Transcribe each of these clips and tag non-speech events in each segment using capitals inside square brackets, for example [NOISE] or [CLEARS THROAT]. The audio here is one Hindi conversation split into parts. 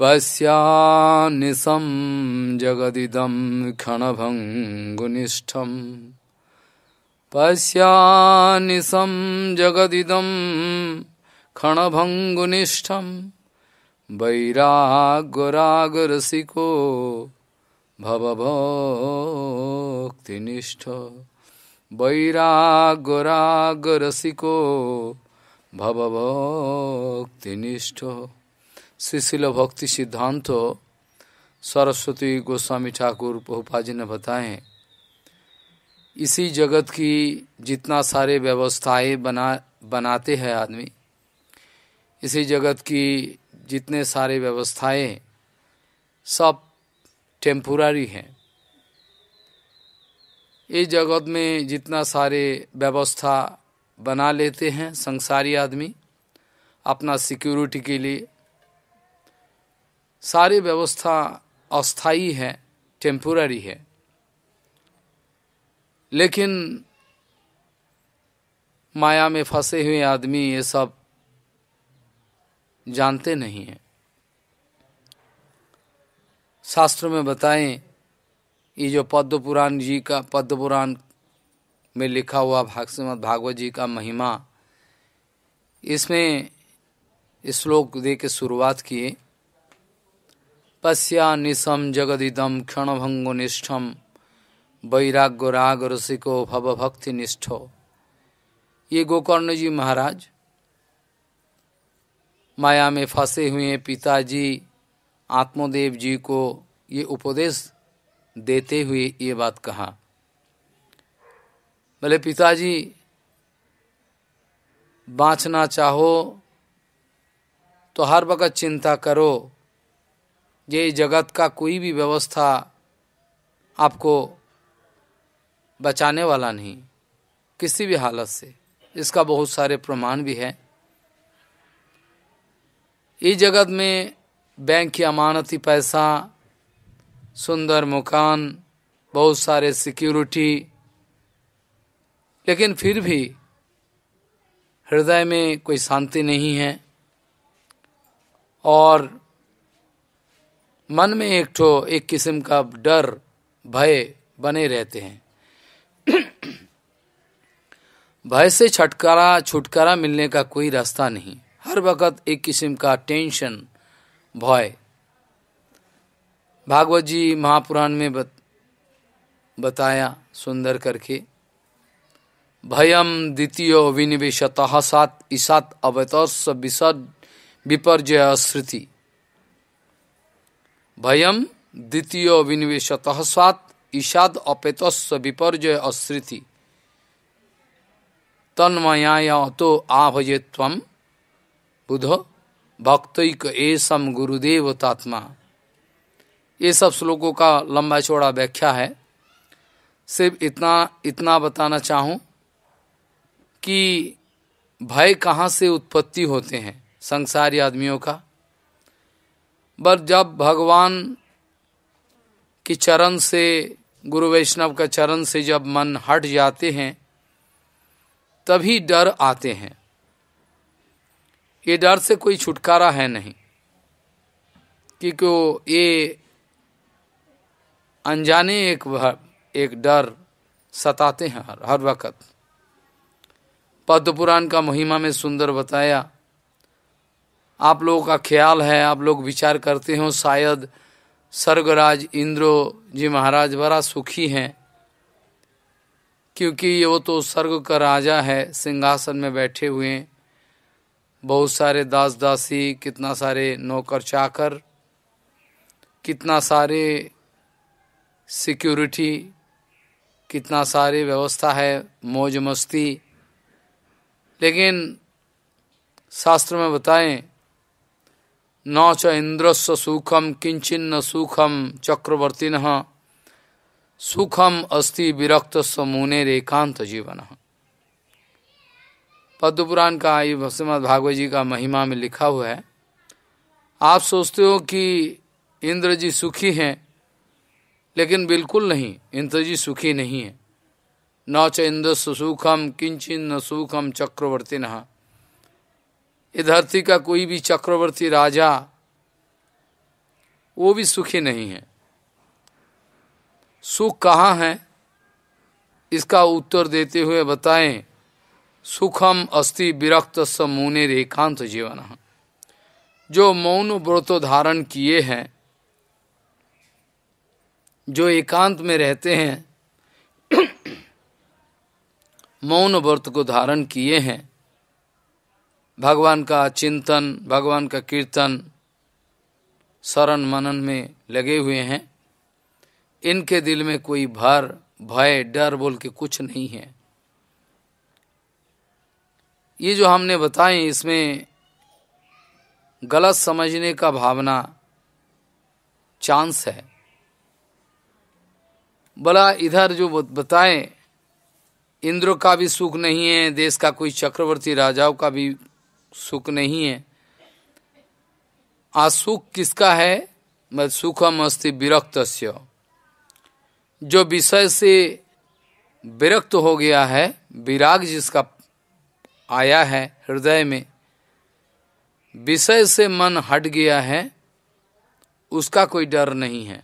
पश्यानिशं जगदिदं क्षणभङ्गुनिष्ठम् पश्यानिशं जगदिदं क्षणभङ्गुनिष्ठं वैरागरागरसिको भवभोक्तिनिष्ठ वैरागरागरसिको भवभोक्तिनिष्ठ श्रीशिल भक्ति सिद्धांत सरस्वती गोस्वामी ठाकुर पहुपा जी ने बताए हैं इसी जगत की जितना सारे व्यवस्थाएं बना बनाते हैं आदमी इसी जगत की जितने सारे व्यवस्थाएं सब टेम्पोरारी हैं इस जगत में जितना सारे व्यवस्था बना लेते हैं संसारी आदमी अपना सिक्योरिटी के लिए सारी व्यवस्था अस्थाई है टेम्पोररी है लेकिन माया में फंसे हुए आदमी ये सब जानते नहीं है शास्त्र में बताएं ये जो पद्म पुराण जी का पद्म पुराण में लिखा हुआ भागवत भागवत जी का महिमा इसमें श्लोक इस दे के शुरुआत किए पश्या निशम जगदिदम क्षणभंगो निष्ठम वैराग्य राग रसिको भवभक्ति निष्ठो ये गोकर्ण जी महाराज माया में फंसे हुए पिताजी आत्मदेव जी को ये उपदेश देते हुए ये बात कहा भले पिताजी बाँचना चाहो तो हर वक्त चिंता करो ये जगत का कोई भी व्यवस्था आपको बचाने वाला नहीं किसी भी हालत से इसका बहुत सारे प्रमाण भी है इस जगत में बैंक की अमानती पैसा सुंदर मकान बहुत सारे सिक्योरिटी लेकिन फिर भी हृदय में कोई शांति नहीं है और मन में एक ठो एक किस्म का डर भय बने रहते हैं [CLEARS THROAT] भय से छटकारा छुटकारा मिलने का कोई रास्ता नहीं हर वक्त एक किस्म का टेंशन भय भागवत जी महापुराण में बत, बताया सुंदर करके भयम द्वितीय विनिवेशत सात ईसात अवतर्ष विपर्जय श्रुति भयम द्वितीय विनिवेश स्वात अपेतस्व विपर्जय अश्रिति तन्मया तो आभजे तम बुध भक्तक एसम गुरुदेव तात्मा ये सब श्लोकों का लंबा चौड़ा व्याख्या है सिर्फ इतना इतना बताना चाहूँ कि भय कहाँ से उत्पत्ति होते हैं संसारी आदमियों का पर जब भगवान के चरण से गुरु वैष्णव का चरण से जब मन हट जाते हैं तभी डर आते हैं ये डर से कोई छुटकारा है नहीं क्योंकि ये अनजाने एक एक डर सताते हैं हर हर वक्त पद्म पुराण का महिमा में सुंदर बताया आप लोगों का ख्याल है आप लोग विचार करते हो शायद स्वर्गराज इंद्रो जी महाराज बड़ा सुखी हैं क्योंकि ये वो तो स्वर्ग का राजा है सिंहासन में बैठे हुए हैं बहुत सारे दास दासी कितना सारे नौकर चाकर कितना सारे सिक्योरिटी कितना सारे व्यवस्था है मौज मस्ती लेकिन शास्त्र में बताएं न च इंद्रस्व सुखम किंचिन्न सुखम चक्रवर्तिन सुखम अस्थि विरक्त मुने रेखांत जीवन पद्मपुराण का ये भक्तिमत भागवत जी का महिमा में लिखा हुआ है आप सोचते हो कि इंद्र जी सुखी हैं लेकिन बिल्कुल नहीं इंद्र जी सुखी नहीं है न च इंद्र सुखम किंचिन न सुखम चक्रवर्ती नहा ये धरती का कोई भी चक्रवर्ती राजा वो भी सुखी नहीं है सुख कहाँ है इसका उत्तर देते हुए बताएं सुखम अस्ति विरक्त समूने रेखांत जीवन जो मौन व्रत धारण किए हैं जो एकांत में रहते हैं मौन व्रत को धारण किए हैं भगवान का चिंतन भगवान का कीर्तन शरण मनन में लगे हुए हैं इनके दिल में कोई भर भय डर बोल के कुछ नहीं है ये जो हमने बताए इसमें गलत समझने का भावना चांस है बला इधर जो बताएं इंद्र का भी सुख नहीं है देश का कोई चक्रवर्ती राजाओं का भी सुख नहीं है आसुख किसका है मत सुखम अस्थि विरक्त जो विषय से विरक्त हो गया है विराग जिसका आया है हृदय में विषय से मन हट गया है उसका कोई डर नहीं है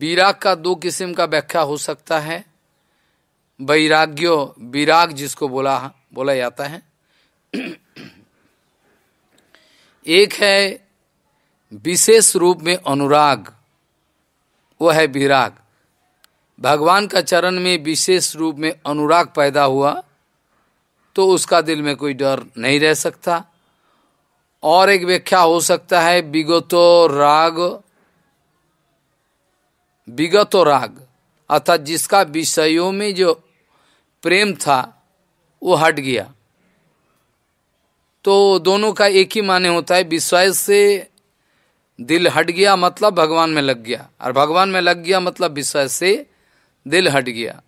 विराग का दो किस्म का व्याख्या हो सकता है वैराग्य विराग जिसको बोला बोला जाता है एक है विशेष रूप में अनुराग वो है विराग भगवान का चरण में विशेष रूप में अनुराग पैदा हुआ तो उसका दिल में कोई डर नहीं रह सकता और एक व्याख्या हो सकता है विगतो राग विगतो राग अर्थात जिसका विषयों में जो प्रेम था वो हट गया तो दोनों का एक ही माने होता है विश्वास से दिल हट गया मतलब भगवान में लग गया और भगवान में लग गया मतलब विश्वास से दिल हट गया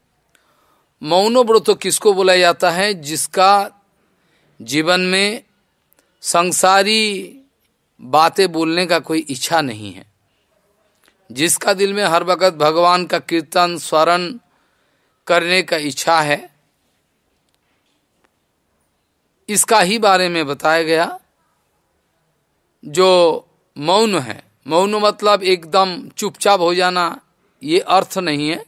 मौनो व्रत किसको बोला जाता है जिसका जीवन में संसारी बातें बोलने का कोई इच्छा नहीं है जिसका दिल में हर वक्त भगवान का कीर्तन स्वरण करने का इच्छा है इसका ही बारे में बताया गया जो मौन है मौन मतलब एकदम चुपचाप हो जाना ये अर्थ नहीं है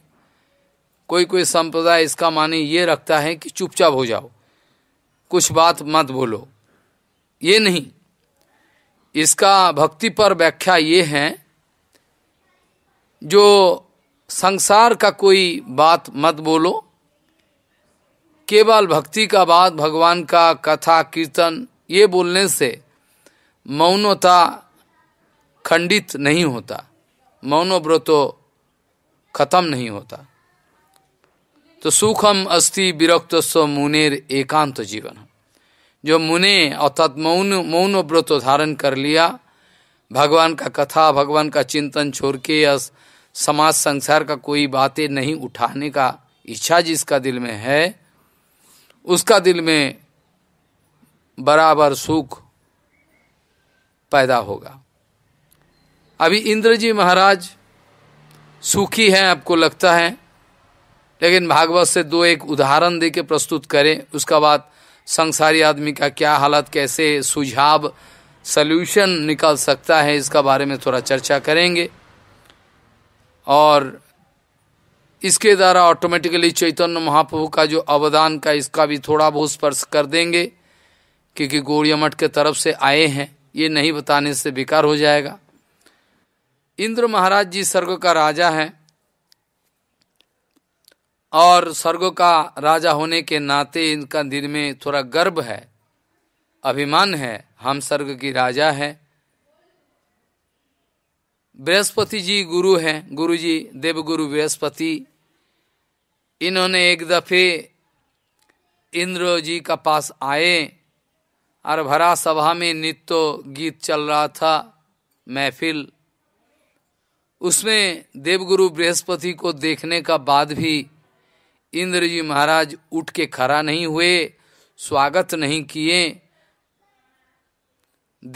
कोई कोई संप्रदाय इसका माने ये रखता है कि चुपचाप हो जाओ कुछ बात मत बोलो ये नहीं इसका भक्ति पर व्याख्या ये है जो संसार का कोई बात मत बोलो केवल भक्ति का बात भगवान का कथा कीर्तन ये बोलने से मौनता खंडित नहीं होता मौनव्रतो खत्म नहीं होता तो सुखम अस्थि विरक्त स्व मुनेर एकांत जीवन जो मुने अर्थात मौन मौन व्रत धारण कर लिया भगवान का कथा भगवान का चिंतन छोड़ के या समाज संसार का कोई बातें नहीं उठाने का इच्छा जिसका दिल में है उसका दिल में बराबर सुख पैदा होगा अभी इंद्र जी महाराज सुखी हैं आपको लगता है लेकिन भागवत से दो एक उदाहरण दे के प्रस्तुत करें उसका बाद संसारी आदमी का क्या हालत कैसे सुझाव सल्यूशन निकल सकता है इसका बारे में थोड़ा चर्चा करेंगे और इसके द्वारा ऑटोमेटिकली चैतन्य महाप्रभु का जो अवदान का इसका भी थोड़ा बहुत स्पर्श कर देंगे क्योंकि गौड़िया मठ के तरफ से आए हैं ये नहीं बताने से बेकार हो जाएगा इंद्र महाराज जी स्वर्ग का राजा है और स्वर्ग का राजा होने के नाते इनका दिल में थोड़ा गर्व है अभिमान है हम स्वर्ग की राजा है बृहस्पति जी गुरु हैं गुरु जी देवगुरु बृहस्पति इन्होंने एक दफे इंद्र जी का पास आए और भरा सभा में नित्य गीत चल रहा था महफिल उसमें देवगुरु बृहस्पति को देखने का बाद भी इंद्र जी महाराज उठ के खड़ा नहीं हुए स्वागत नहीं किए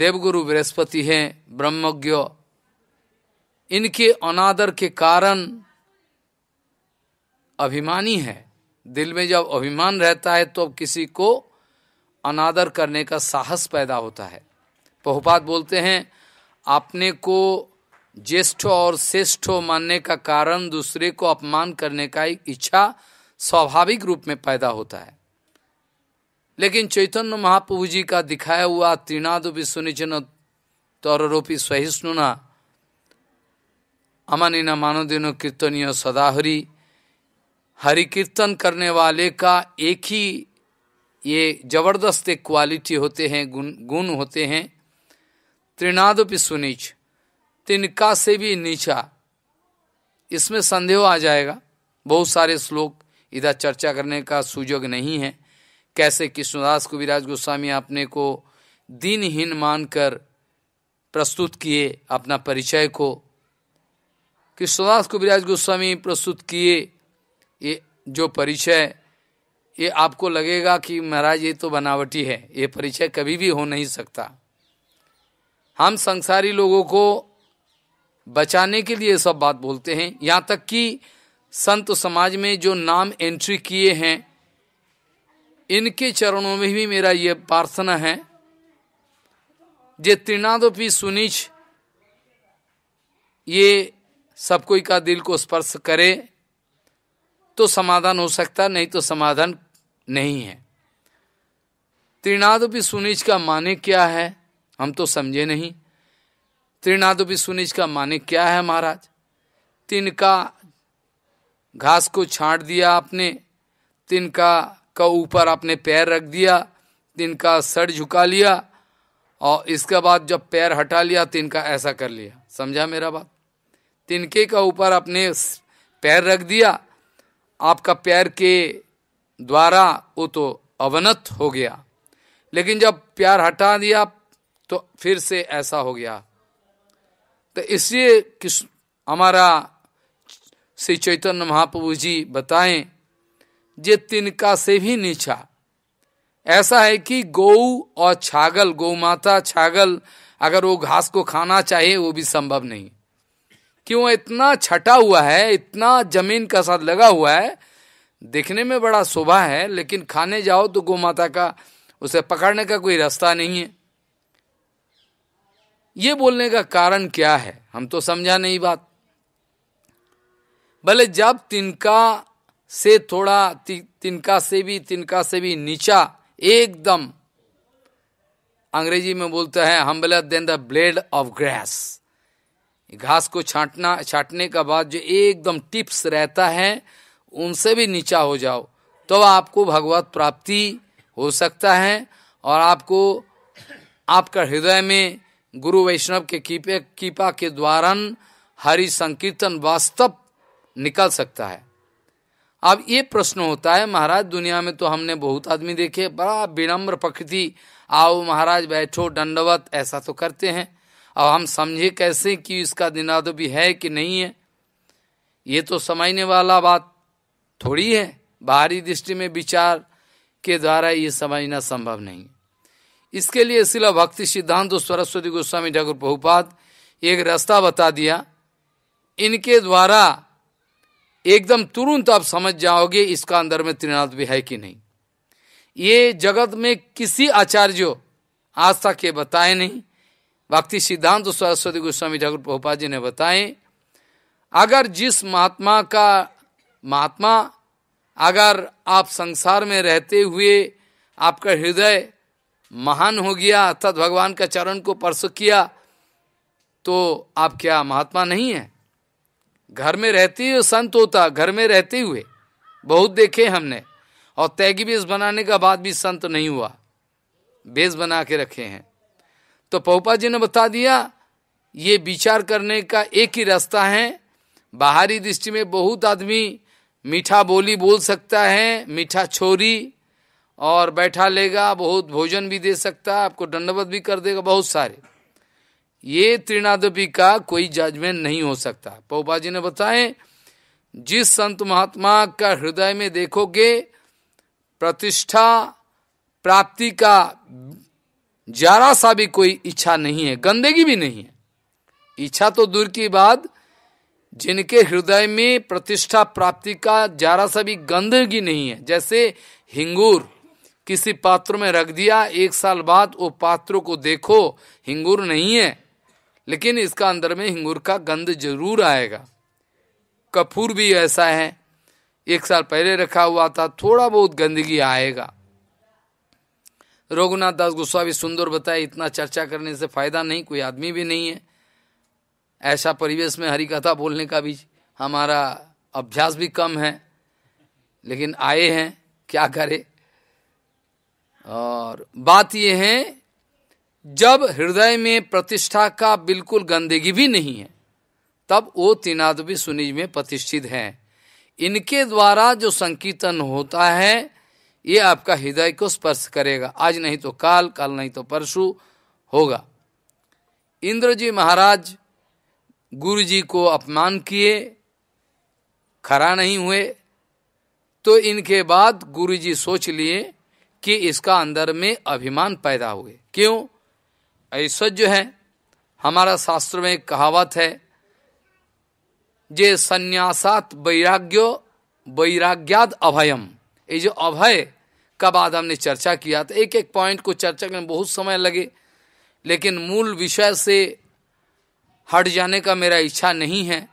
देवगुरु बृहस्पति हैं ब्रह्मज्ञ इनके अनादर के कारण अभिमानी है दिल में जब अभिमान रहता है तो अब किसी को अनादर करने का साहस पैदा होता है बहुपात बोलते हैं अपने को ज्येष्ठ और श्रेष्ठ मानने का कारण दूसरे को अपमान करने का एक इच्छा स्वाभाविक रूप में पैदा होता है लेकिन चैतन्य महाप्रभु जी का दिखाया हुआ त्रिनादोपि सुनिचन तौरूपी सहिष्णुना मानो दिनों कीर्तनीय सदाहरी हरि कीर्तन करने वाले का एक ही ये जबरदस्त एक क्वालिटी होते हैं गुण गुण होते हैं त्रिनादपि सुनीच तिनका से भी नीचा इसमें संदेह आ जाएगा बहुत सारे श्लोक इधर चर्चा करने का सुजोग नहीं है कैसे कृष्णदास कुराज गोस्वामी अपने को दिनहीन मानकर प्रस्तुत किए अपना परिचय को कृष्णदास कुराज गोस्वामी प्रस्तुत किए ये जो परिचय ये आपको लगेगा कि महाराज ये तो बनावटी है ये परिचय कभी भी हो नहीं सकता हम संसारी लोगों को बचाने के लिए सब बात बोलते हैं यहाँ तक कि संत समाज में जो नाम एंट्री किए हैं इनके चरणों में भी मेरा ये प्रार्थना है जे त्रिनादोपी सुनिच ये सब कोई का दिल को स्पर्श करे तो समाधान हो सकता नहीं तो समाधान नहीं है त्रिनादपि सुनिज का माने क्या है हम तो समझे नहीं त्रिनादपि सुनिज का माने क्या है महाराज तिनका घास को छाट दिया आपने तिनका का ऊपर आपने पैर रख दिया तिनका सर झुका लिया और इसके बाद जब पैर हटा लिया तिनका ऐसा कर लिया समझा मेरा बात तिनके का ऊपर आपने पैर रख दिया आपका प्यार के द्वारा वो तो अवनत हो गया लेकिन जब प्यार हटा दिया तो फिर से ऐसा हो गया तो इसलिए किस हमारा श्री चैतन्य महाप्रभु जी बताएं जे तिनका से भी नीचा ऐसा है कि गौ और छागल गौ माता छागल अगर वो घास को खाना चाहे वो भी संभव नहीं क्यों इतना छटा हुआ है इतना जमीन का साथ लगा हुआ है देखने में बड़ा शोभा है लेकिन खाने जाओ तो गौ माता का उसे पकड़ने का कोई रास्ता नहीं है ये बोलने का कारण क्या है हम तो समझा नहीं बात भले जब तिनका से थोड़ा ति, तिनका से भी तिनका से भी नीचा एकदम अंग्रेजी में बोलते हैं हम बोले then the blade of grass घास को छाटना छाटने का बाद जो एकदम टिप्स रहता है उनसे भी नीचा हो जाओ तब तो आपको भगवत प्राप्ति हो सकता है और आपको आपका हृदय में गुरु वैष्णव के कीपे कीपा के द्वारा हरि संकीर्तन वास्तव निकल सकता है अब ये प्रश्न होता है महाराज दुनिया में तो हमने बहुत आदमी देखे बड़ा विनम्र प्रकृति आओ महाराज बैठो दंडवत ऐसा तो करते हैं अब हम समझे कैसे कि इसका दिनादो भी है कि नहीं है ये तो समझने वाला बात थोड़ी है बाहरी दृष्टि में विचार के द्वारा ये समझना संभव नहीं इसके लिए सिला भक्ति सिद्धांत सरस्वती गोस्वामी ठाकुर बहुपात एक रास्ता बता दिया इनके द्वारा एकदम तुरंत आप समझ जाओगे इसका अंदर में त्रिनाथ भी है कि नहीं ये जगत में किसी आचार्य आज तक ये बताए नहीं भक्ति सिद्धांत सरस्वती गोस्वामी ठाकुर पोपा जी ने बताए अगर जिस महात्मा का महात्मा अगर आप संसार में रहते हुए आपका हृदय महान हो गया अर्थात भगवान का चरण को परस किया तो आप क्या महात्मा नहीं है घर में रहते हुए संत होता घर में रहते हुए बहुत देखे हमने और तैगी बेस बनाने का बाद भी संत नहीं हुआ बेस बना के रखे हैं तो पहुपा जी ने बता दिया ये विचार करने का एक ही रास्ता है बाहरी दृष्टि में बहुत आदमी मीठा बोली बोल सकता है मीठा छोरी और बैठा लेगा बहुत भोजन भी दे सकता है आपको दंडवत भी कर देगा बहुत सारे ये त्रिनादपी का कोई जजमेंट नहीं हो सकता पोपा जी ने बताए जिस संत महात्मा का हृदय में देखोगे प्रतिष्ठा प्राप्ति का जरा सा भी कोई इच्छा नहीं है गंदगी भी नहीं है इच्छा तो दूर की बात जिनके हृदय में प्रतिष्ठा प्राप्ति का जरा सा भी गंदगी नहीं है जैसे हिंगूर किसी पात्र में रख दिया एक साल बाद वो पात्र को देखो हिंगूर नहीं है लेकिन इसका अंदर में हिंगूर का गंध जरूर आएगा कपूर भी ऐसा है एक साल पहले रखा हुआ था थोड़ा बहुत गंदगी आएगा रघुनाथ दास गोस्वामी सुंदर बताए इतना चर्चा करने से फायदा नहीं कोई आदमी भी नहीं है ऐसा परिवेश में हरी कथा बोलने का भी हमारा अभ्यास भी कम है लेकिन आए हैं क्या करें और बात यह है जब हृदय में प्रतिष्ठा का बिल्कुल गंदगी भी नहीं है तब वो भी सुनिज में प्रतिष्ठित हैं इनके द्वारा जो संकीर्तन होता है ये आपका हृदय को स्पर्श करेगा आज नहीं तो काल काल नहीं तो परशु होगा इंद्र जी महाराज गुरु जी को अपमान किए खरा नहीं हुए तो इनके बाद गुरु जी सोच लिए कि इसका अंदर में अभिमान पैदा हुए क्यों ऐश्वर्य है हमारा शास्त्र में कहावत है जे संन्यासात वैराग्यो वैराग्याद अभयम ये जो अभय का बाद हमने चर्चा किया तो एक एक पॉइंट को चर्चा करने में बहुत समय लगे लेकिन मूल विषय से हट जाने का मेरा इच्छा नहीं है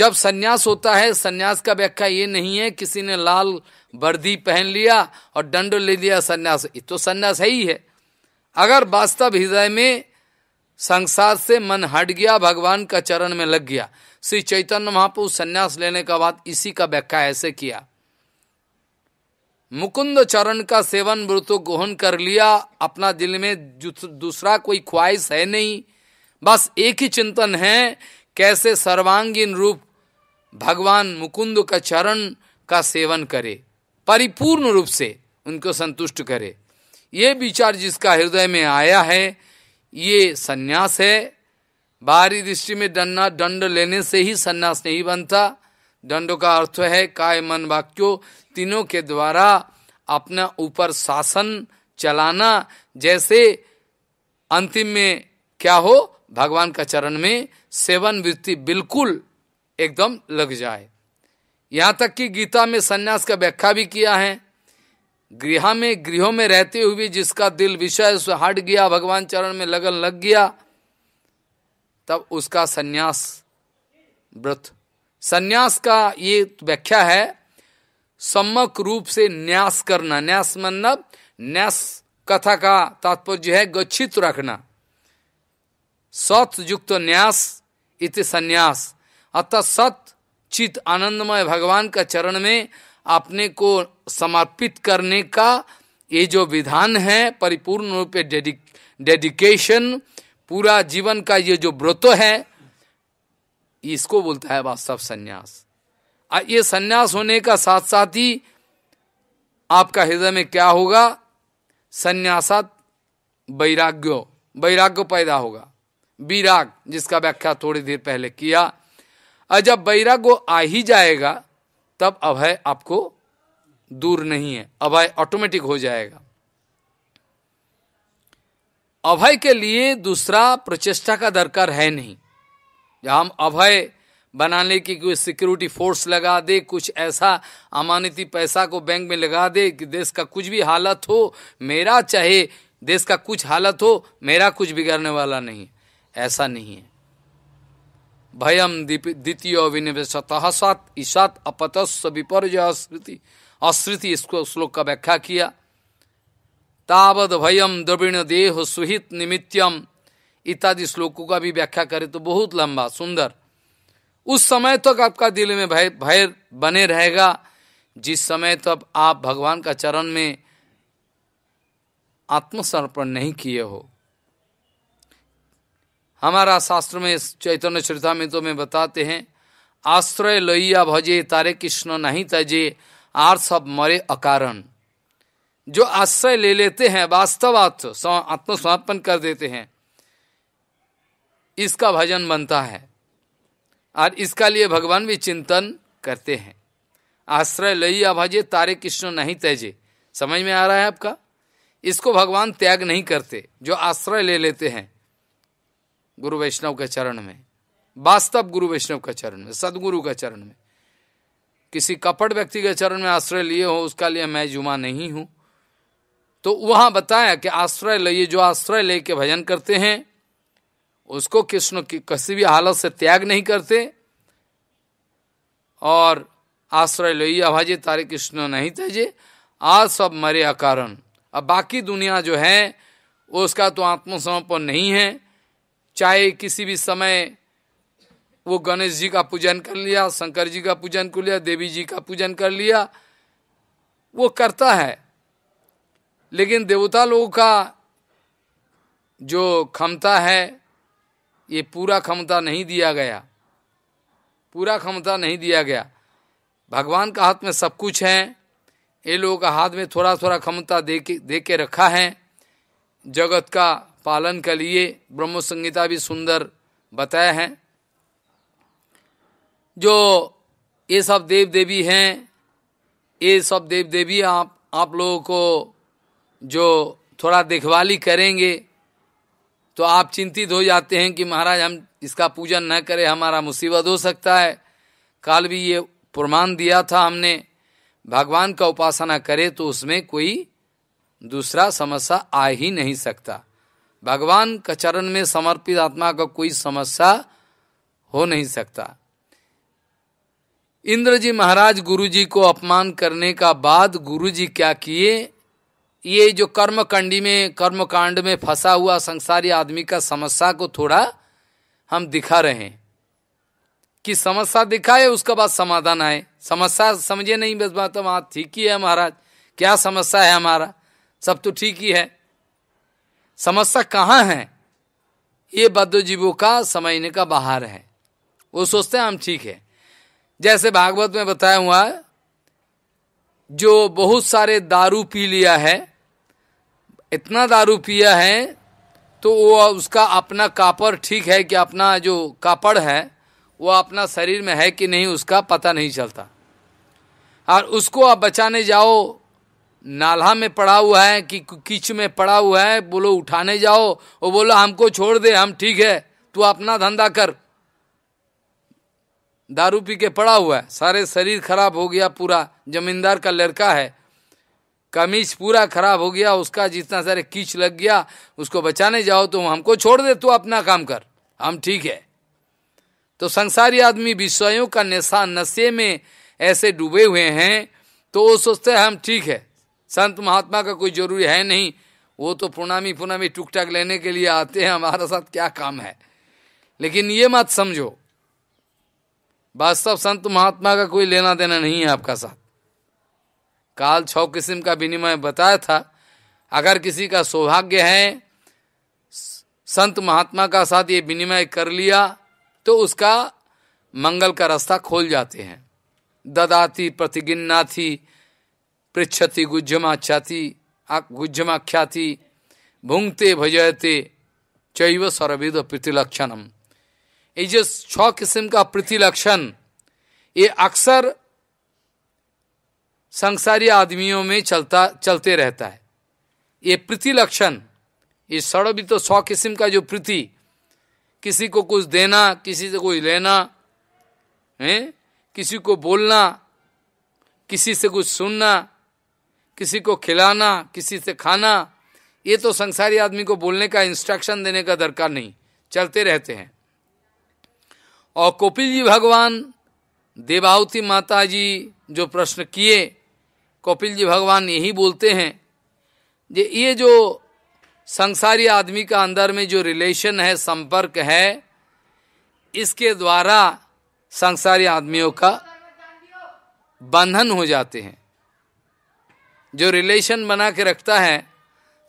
जब सन्यास होता है सन्यास का व्याख्या ये नहीं है किसी ने लाल वर्दी पहन लिया और दंड ले लिया सन्यास तो सन्यास है ही है अगर वास्तव हृदय में संसार से मन हट गया भगवान का चरण में लग गया श्री चैतन्य महापुर सन्यास लेने का बाद इसी का व्याख्या ऐसे किया मुकुंद चरण का सेवन व्रत गोहन कर लिया अपना दिल में दूसरा कोई ख्वाहिश है नहीं बस एक ही चिंतन है कैसे सर्वांगीण रूप भगवान मुकुंद का चरण का सेवन करे परिपूर्ण रूप से उनको संतुष्ट करे ये विचार जिसका हृदय में आया है ये सन्यास है बाहरी दृष्टि में दंडा दंड लेने से ही सन्यास नहीं बनता दंडो का अर्थ है काय मन वाक्यो तीनों के द्वारा अपना ऊपर शासन चलाना जैसे अंतिम में क्या हो भगवान का चरण में सेवन वृत्ति बिल्कुल एकदम लग जाए यहाँ तक कि गीता में सन्यास का व्याख्या भी किया है गृह में गृहों में रहते हुए जिसका दिल विषय से हट गया भगवान चरण में लगन लग गया तब उसका सन्यास व्रत सन्यास का ये व्याख्या है सम्यक रूप से न्यास करना न्यास मतलब न्यास कथा का तात्पर्य है गच्छित रखना सत युक्त न्यास इति संन्यास अतः सत चित आनंदमय भगवान का चरण में अपने को समर्पित करने का ये जो विधान है परिपूर्ण रूप डेडिक डेडिकेशन पूरा जीवन का ये जो व्रत है इसको बोलता है वास्तव संन्यास ये संन्यास होने का साथ साथ ही आपका हृदय में क्या होगा संन्यासात वैराग्य वैराग्य पैदा होगा विराग जिसका व्याख्या थोड़ी देर पहले किया और जब वैराग्य आ ही जाएगा तब अभय आपको दूर नहीं है अभय ऑटोमेटिक हो जाएगा अभय के लिए दूसरा प्रचेष्टा का दरकार है नहीं हम अभय बनाने की कोई सिक्योरिटी फोर्स लगा दे कुछ ऐसा अमानती पैसा को बैंक में लगा दे कि देश का कुछ भी हालत हो मेरा चाहे देश का कुछ हालत हो मेरा कुछ बिगाड़ने वाला नहीं ऐसा नहीं है भयम द्वितीय विनिवेश ईशात अपतस्व विपर्य अस्मृति अस्मृति इसको श्लोक का व्याख्या किया ताबद भयम द्रविण देह सुहित निमित्यम इत्यादि श्लोकों का भी व्याख्या करे तो बहुत लंबा सुंदर उस समय तक तो आपका दिल में भय भय बने रहेगा जिस समय तक तो आप भगवान का चरण में आत्मसमर्पण नहीं किए हो हमारा शास्त्र में चैतन्य श्रद्धा में तो मैं बताते हैं आश्रय लोहिया भजे तारे कृष्ण नहीं तजे आर सब मरे अकारण जो आश्रय ले लेते हैं वास्तव आत्मसमर्पण कर देते हैं इसका भजन बनता है और इसका लिए भगवान भी चिंतन करते हैं आश्रय लई अभजे तारे कृष्ण नहीं तेजे समझ में आ रहा है आपका इसको भगवान त्याग नहीं करते जो आश्रय ले लेते हैं गुरु वैष्णव के चरण में वास्तव गुरु वैष्णव के चरण में सदगुरु के चरण में किसी कपट व्यक्ति के चरण में आश्रय लिए हो उसका लिए मैं जुमा नहीं हूं तो वहां बताया कि आश्रय लिए जो आश्रय लेके भजन करते हैं उसको कृष्ण की किसी भी हालत से त्याग नहीं करते और आश्रय लोहिया अभाजे तारे कृष्ण नहीं तेजे आज सब मरे अकारण अब बाकी दुनिया जो है उसका तो आत्मसमर्पण नहीं है चाहे किसी भी समय वो गणेश जी का पूजन कर लिया शंकर जी का पूजन कर लिया देवी जी का पूजन कर लिया वो करता है लेकिन देवता लोगों का जो क्षमता है ये पूरा क्षमता नहीं दिया गया पूरा क्षमता नहीं दिया गया भगवान का हाथ में सब कुछ है ये लोगों का हाथ में थोड़ा थोड़ा क्षमता दे के दे के रखा है जगत का पालन के लिए ब्रह्म संगीता भी सुंदर बताया है जो ये सब देव देवी हैं ये सब देव देवी आप आप लोगों को जो थोड़ा देखभाली करेंगे तो आप चिंतित हो जाते हैं कि महाराज हम इसका पूजन न करें हमारा मुसीबत हो सकता है काल भी ये प्रमाण दिया था हमने भगवान का उपासना करे तो उसमें कोई दूसरा समस्या आ ही नहीं सकता भगवान का चरण में समर्पित आत्मा का कोई समस्या हो नहीं सकता इंद्र जी महाराज गुरु जी को अपमान करने का बाद गुरु जी क्या किए ये जो कर्म कंडी में कर्म कांड में फंसा हुआ संसारी आदमी का समस्या को थोड़ा हम दिखा रहे हैं कि समस्या दिखाए उसके बाद समाधान आए समस्या समझे नहीं बस बात हाँ ठीक ही है महाराज क्या समस्या है हमारा सब तो ठीक ही है समस्या कहाँ है ये बद्धजीवों का समझने का बाहर है वो सोचते हैं हम ठीक है जैसे भागवत में बताया हुआ जो बहुत सारे दारू पी लिया है इतना दारू पिया है तो वो उसका अपना कापड़ ठीक है कि अपना जो कापड़ है वो अपना शरीर में है कि नहीं उसका पता नहीं चलता और उसको आप बचाने जाओ नाला में पड़ा हुआ है कि कीच में पड़ा हुआ है बोलो उठाने जाओ वो बोलो हमको छोड़ दे हम ठीक है तू अपना धंधा कर दारू पी के पड़ा हुआ है सारे शरीर खराब हो गया पूरा जमींदार का लड़का है कमीज पूरा खराब हो गया उसका जितना सारे कीच लग गया उसको बचाने जाओ तो हमको छोड़ दे तो अपना काम कर हम ठीक है तो संसारी आदमी विषयों का नशा नशे में ऐसे डूबे हुए हैं तो वो सोचते हैं हम ठीक है संत महात्मा का कोई जरूरी है नहीं वो तो पुनामी पुनामी टुक टाक लेने के लिए आते हैं हमारे साथ क्या काम है लेकिन ये मत समझो वास्तव संत महात्मा का कोई लेना देना नहीं है आपका साथ काल छ किस्म का विनिमय बताया था अगर किसी का सौभाग्य है संत महात्मा का साथ ये विनिमय कर लिया तो उसका मंगल का रास्ता खोल जाते हैं ददाती प्रतिगिन्नाथी पृछति गुज्जमाख्याति गुज्जमाख्याति भूंगते भजयते चैव सर्विद प्रतिलक्षणम ये जो छ किस्म का प्रतिलक्षण ये अक्सर संसारी आदमियों में चलता चलते रहता है ये प्रति लक्षण ये भी तो सौ किस्म का जो प्रीति किसी को कुछ देना किसी से कुछ लेना है किसी को बोलना किसी से कुछ सुनना किसी को खिलाना किसी से खाना ये तो संसारी आदमी को बोलने का इंस्ट्रक्शन देने का दरकार नहीं चलते रहते हैं और कपिल जी भगवान देवावती माता जी जो प्रश्न किए कपिल जी भगवान यही बोलते हैं जे ये जो संसारी आदमी का अंदर में जो रिलेशन है संपर्क है इसके द्वारा संसारी आदमियों का बंधन हो जाते हैं जो रिलेशन बना के रखता है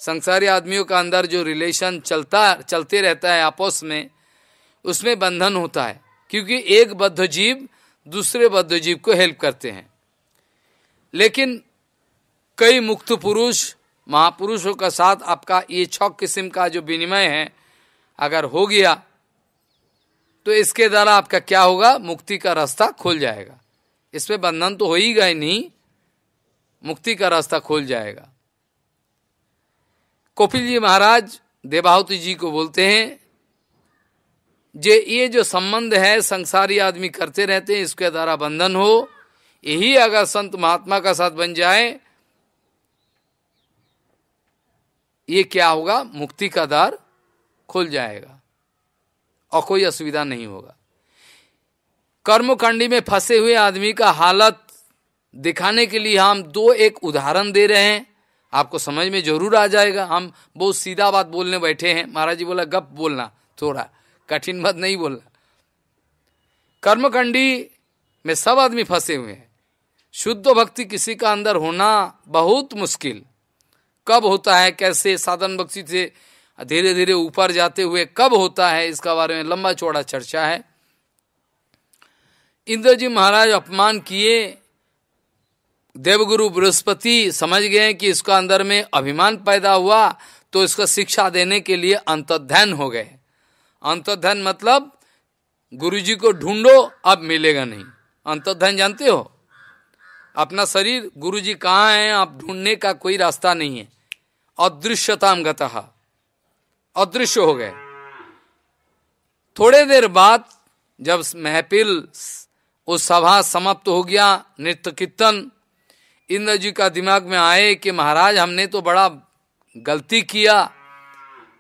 संसारी आदमियों का अंदर जो रिलेशन चलता चलते रहता है आपस में उसमें बंधन होता है क्योंकि एक बद्ध जीव दूसरे बद्ध जीव को हेल्प करते हैं लेकिन कई मुक्त पुरुष महापुरुषों का साथ आपका ये छ किस्म का जो विनिमय है अगर हो गया तो इसके द्वारा आपका क्या होगा मुक्ति का रास्ता खोल जाएगा इसमें बंधन तो हो ही गए नहीं मुक्ति का रास्ता खुल जाएगा कपिल जी महाराज देवाहुति जी को बोलते हैं जे ये जो संबंध है संसारी आदमी करते रहते हैं इसके द्वारा बंधन हो यही अगर संत महात्मा का साथ बन जाए ये क्या होगा मुक्ति का द्वार खुल जाएगा और कोई असुविधा नहीं होगा कर्मकांडी में फंसे हुए आदमी का हालत दिखाने के लिए हम दो एक उदाहरण दे रहे हैं आपको समझ में जरूर आ जाएगा हम बहुत सीधा बात बोलने बैठे हैं महाराज जी बोला गप बोलना थोड़ा कठिन बात नहीं बोलना कर्मकंडी में सब आदमी फंसे हुए हैं शुद्ध भक्ति किसी का अंदर होना बहुत मुश्किल कब होता है कैसे साधन बक्सी से धीरे धीरे ऊपर जाते हुए कब होता है इसका बारे में लंबा चौड़ा चर्चा है इंद्र जी महाराज अपमान किए देवगुरु बृहस्पति समझ गए कि इसका अंदर में अभिमान पैदा हुआ तो इसका शिक्षा देने के लिए अंतध्यन हो गए अंतध्यन मतलब गुरु जी को ढूंढो अब मिलेगा नहीं अंतध्यन जानते हो अपना शरीर गुरु जी कहाँ हैं आप ढूंढने का कोई रास्ता नहीं है अदृश्यताम अदृश्य हो गए थोड़े देर बाद जब महफिल उस सभा समाप्त हो गया नृत्य कीर्तन इंद्र जी का दिमाग में आए कि महाराज हमने तो बड़ा गलती किया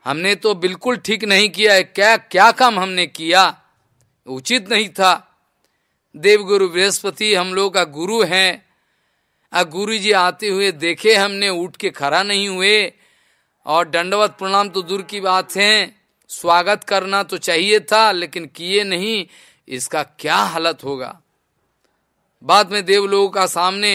हमने तो बिल्कुल ठीक नहीं किया है क्या क्या काम हमने किया उचित नहीं था देवगुरु बृहस्पति हम लोग का गुरु हैं और गुरु जी आते हुए देखे हमने उठ के खड़ा नहीं हुए और दंडवत प्रणाम तो दूर की बात है स्वागत करना तो चाहिए था लेकिन किए नहीं इसका क्या हालत होगा बाद में देव लोगों का सामने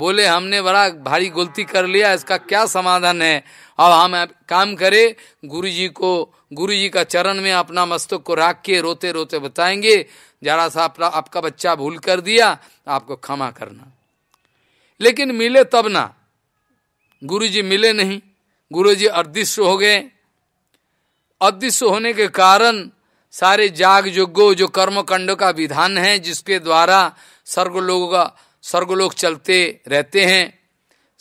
बोले हमने बड़ा भारी गलती कर लिया इसका क्या समाधान है अब हम काम करें गुरु जी को गुरु जी का चरण में अपना मस्तक को राख के रोते रोते बताएंगे जरा सा आपका बच्चा भूल कर दिया आपको क्षमा करना लेकिन मिले तब ना गुरुजी मिले नहीं गुरुजी अदृश्य हो गए अदृश्य होने के कारण सारे जाग योगो जो कर्म का विधान है जिसके द्वारा स्वर्ग लोग का लोग चलते रहते हैं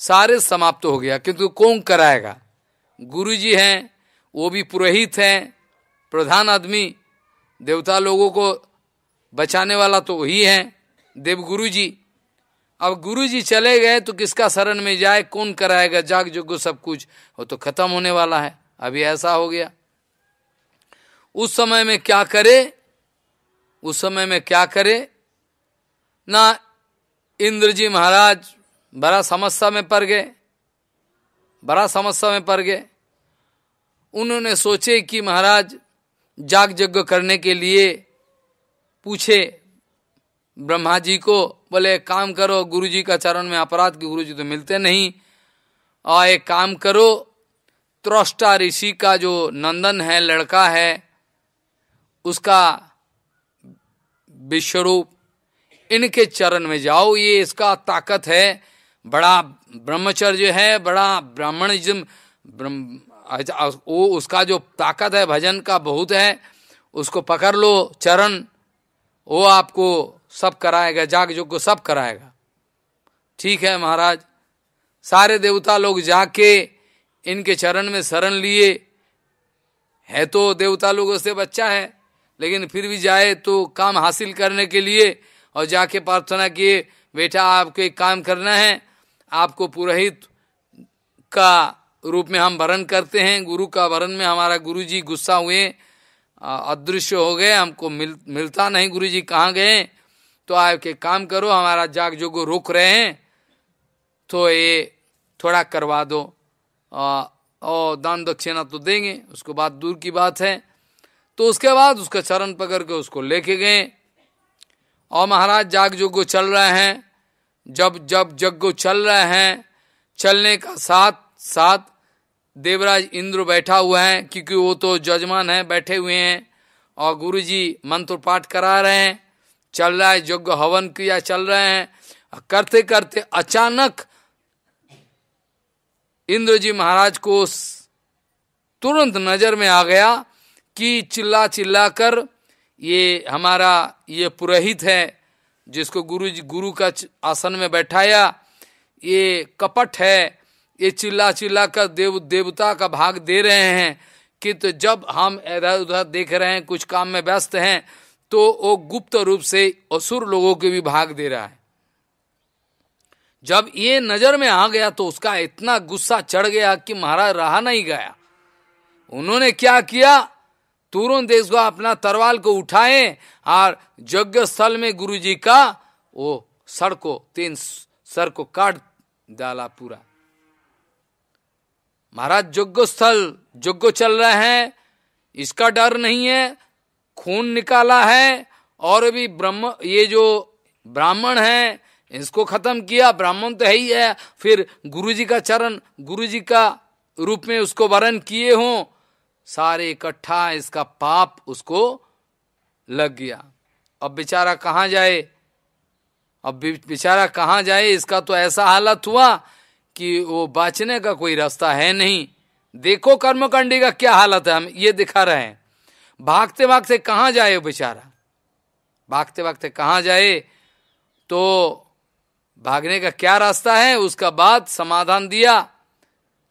सारे समाप्त हो गया किंतु कौन कराएगा गुरुजी हैं वो भी पुरोहित हैं प्रधान आदमी देवता लोगों को बचाने वाला तो वही है देव गुरु जी अब गुरुजी चले गए तो किसका शरण में जाए कौन कराएगा जाग जुगो सब कुछ वो तो खत्म होने वाला है अभी ऐसा हो गया उस समय में क्या करे उस समय में क्या करे ना इंद्र जी महाराज बड़ा समस्या में पड़ गए बड़ा समस्या में पड़ गए उन्होंने सोचे कि महाराज जाग यज्ञ करने के लिए पूछे ब्रह्मा जी को बोले काम करो गुरुजी का चरण में अपराध के गुरुजी तो मिलते नहीं और एक काम करो त्रोष्टा ऋषि का जो नंदन है लड़का है उसका विश्वरूप इनके चरण में जाओ ये इसका ताकत है बड़ा ब्रह्मचर्य है बड़ा ब्राह्मणिज्म ब्रह्म अच्छा, वो उसका जो ताकत है भजन का बहुत है उसको पकड़ लो चरण वो आपको सब कराएगा जाग को सब कराएगा ठीक है महाराज सारे देवता लोग जाके इनके चरण में शरण लिए है तो देवता लोगों से बच्चा है लेकिन फिर भी जाए तो काम हासिल करने के लिए और जाके प्रार्थना किए बेटा आपको एक काम करना है आपको पुरोहित का रूप में हम वरण करते हैं गुरु का वरण में हमारा गुरु जी गुस्सा हुए अदृश्य हो गए हमको मिल मिलता नहीं गुरु जी कहाँ गए तो आपके काम करो हमारा जाग जोगो रुक रहे हैं तो ये थोड़ा करवा दो और दान दक्षिणा तो देंगे उसको बात दूर की बात है तो उसके बाद उसका चरण पकड़ के उसको लेके गए और महाराज जाग जोगो चल रहे हैं जब जब जग्गो चल रहे हैं चलने का साथ साथ देवराज इंद्र बैठा हुआ है क्योंकि वो तो जजमान है बैठे हुए हैं और गुरुजी मंत्र पाठ करा रहे हैं चल रहा है यज्ञ हवन क्रिया चल रहे हैं करते करते अचानक इंद्र जी महाराज को तुरंत नजर में आ गया कि चिल्ला चिल्ला कर ये हमारा ये पुरोहित है जिसको गुरु जी गुरु का आसन में बैठाया ये कपट है ये चिल्ला चिल्ला कर देव देवता का भाग दे रहे हैं कि तो जब हम इधर उधर देख रहे हैं कुछ काम में व्यस्त हैं तो वो गुप्त रूप से असुर लोगों के भी भाग दे रहा है जब ये नजर में आ गया तो उसका इतना गुस्सा चढ़ गया कि महाराज रहा नहीं गया उन्होंने क्या किया तुरंत देश को अपना तरवाल को उठाए और यज्ञ स्थल में गुरु जी का वो सर को तीन सर को काट डाला पूरा महाराज यज्ञ स्थल यज्ञ चल रहे हैं इसका डर नहीं है खून निकाला है और भी ब्रह्म ये जो ब्राह्मण है इसको खत्म किया ब्राह्मण तो है ही है फिर गुरु जी का चरण गुरु जी का रूप में उसको वरण किए हों सारे इकट्ठा इसका पाप उसको लग गया अब बेचारा कहाँ जाए अब बेचारा कहाँ जाए इसका तो ऐसा हालत हुआ कि वो बचने का कोई रास्ता है नहीं देखो कर्मकांडी का क्या हालत है हम ये दिखा रहे हैं भागते भागते कहाँ जाए बेचारा भागते भागते कहाँ जाए तो भागने का क्या रास्ता है उसका बाद समाधान दिया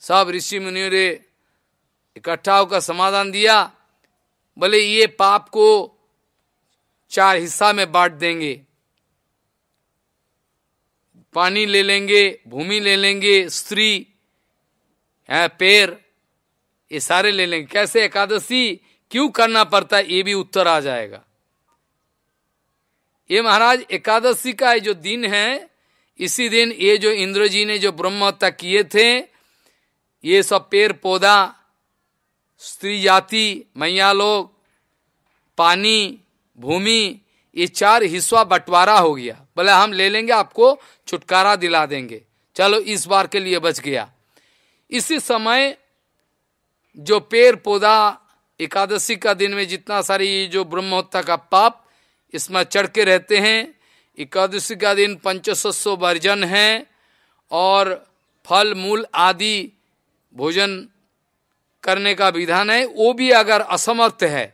सब ऋषि मुनियों ने इकट्ठा होकर समाधान दिया बोले ये पाप को चार हिस्सा में बांट देंगे पानी ले लेंगे भूमि ले लेंगे स्त्री है पेड़ ये सारे ले लेंगे कैसे एकादशी क्यों करना पड़ता है ये भी उत्तर आ जाएगा ये महाराज एकादशी का जो दिन है इसी दिन ये जो इंद्र जी ने जो ब्रह्म हत्या किए थे ये सब पेड़ पौधा स्त्री जाति मैया लोग पानी भूमि ये चार हिस्सा बंटवारा हो गया बोले हम ले लेंगे आपको छुटकारा दिला देंगे चलो इस बार के लिए बच गया इसी समय जो पेड़ पौधा एकादशी का दिन में जितना सारी जो ब्रह्मोत्ता का पाप इसमें चढ़ के रहते हैं एकादशी का दिन सौ वर्जन है और फल मूल आदि भोजन करने का विधान है वो भी अगर असमर्थ है